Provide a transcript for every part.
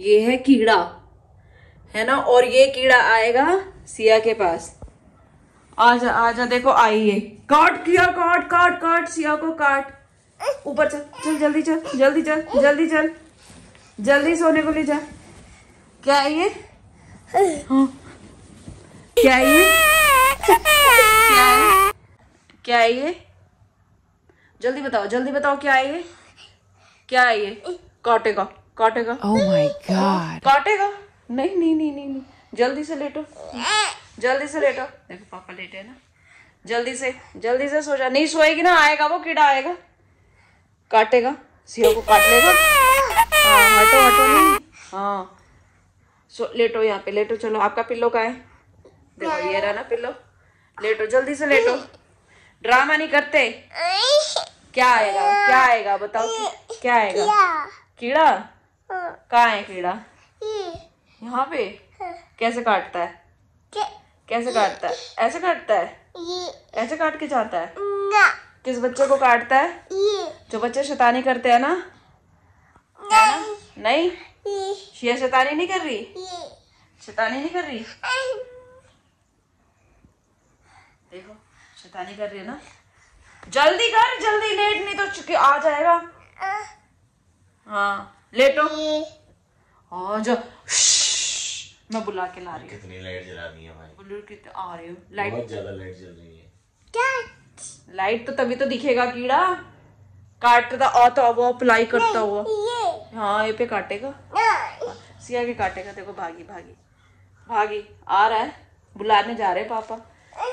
ये है कीड़ा है ना और ये कीड़ा आएगा सिया के पास आजा आजा देखो आइए काट किया काट काट काट सिया को काट ऊपर चल चल जल्दी चल जल्दी चल जल्दी चल जल्दी सोने को ले जा क्या है ये हाँ। क्या है ये क्या है है ये जल्दी बताओ जल्दी बताओ क्या है ये क्या है ये काटेगा काटेगा ओह माय गॉड काटेगा नहीं नहीं नहीं नहीं जल्दी से लेटो जल्दी से लेटो देखो पापा लेटे ना जल्दी से जल्दी से सो जा नहीं सोएगी ना आएगा वो कीड़ा आएगा काटेगा सिंह को काट लेगा हाँ हटो हटो नहीं हाँ सो लेटो यहाँ पे लेटो चलो आपका पिल्लो का है देखो ये रहा ना पिल्लो लेटो जल्दी से लेटो ड्रामा नहीं करते क्या आएगा क्या आएगा बताओ क्या आएगा कीड़ा हाँ। कहाँ है कीड़ा यहाँ पे हाँ। कैसे काटता है कैसे काटता है ऐसे काटता है ऐसे काट के जाता है ना। किस बच्चे को काटता है जो बच्चे शैतानी करते हैं ना नहीं नहीं शिया शैतानी नहीं कर रही शैतानी नहीं कर रही देखो शैतानी कर रही है ना जल्दी कर जल्दी लेट नहीं तो चुके आ जाएगा हाँ लेटो और मैं बुला के ला रही हूँ कितनी लाइट जला रही है भाई बुलू कितने आ रही हूँ लाइट बहुत ज्यादा लाइट जल रही है क्या लाइट तो तभी तो दिखेगा कीड़ा काटता और तो वो अप्लाई करता हुआ हाँ ये पे काटेगा सिया के काटेगा देखो भागी भागी भागी आ रहा है बुलाने जा रहे पापा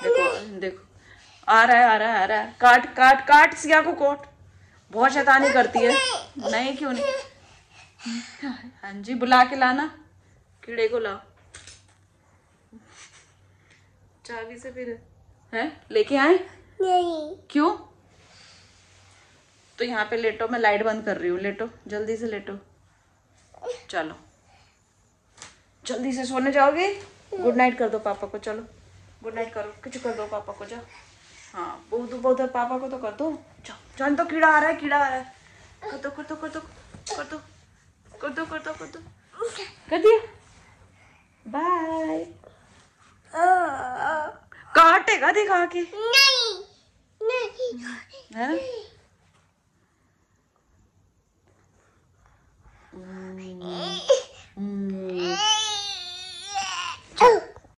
देखो देखो आ रहा है आ रहा है आ रहा है काट काट काट सिया को कोट बहुत शैतानी करती है नहीं क्यों नहीं हाँ जी बुला के लाना कीड़े को लाओ चाबी से फिर है लेके आए नहीं क्यों तो यहाँ पे लेटो मैं लाइट बंद कर रही हूँ लेटो जल्दी से लेटो चलो जल्दी से सोने जाओगे गुड नाइट कर दो पापा को चलो गुड नाइट करो कुछ कर दो पापा को जाओ हाँ बहुत बहुत पापा को तो कर दो जान तो कीड़ा आ रहा है कीड़ा आ रहा है कर दो कर दो कर दो कर दो कर दो कर दो कर दो कर दिया बाय काटेगा दिखा के नहीं नहीं है ना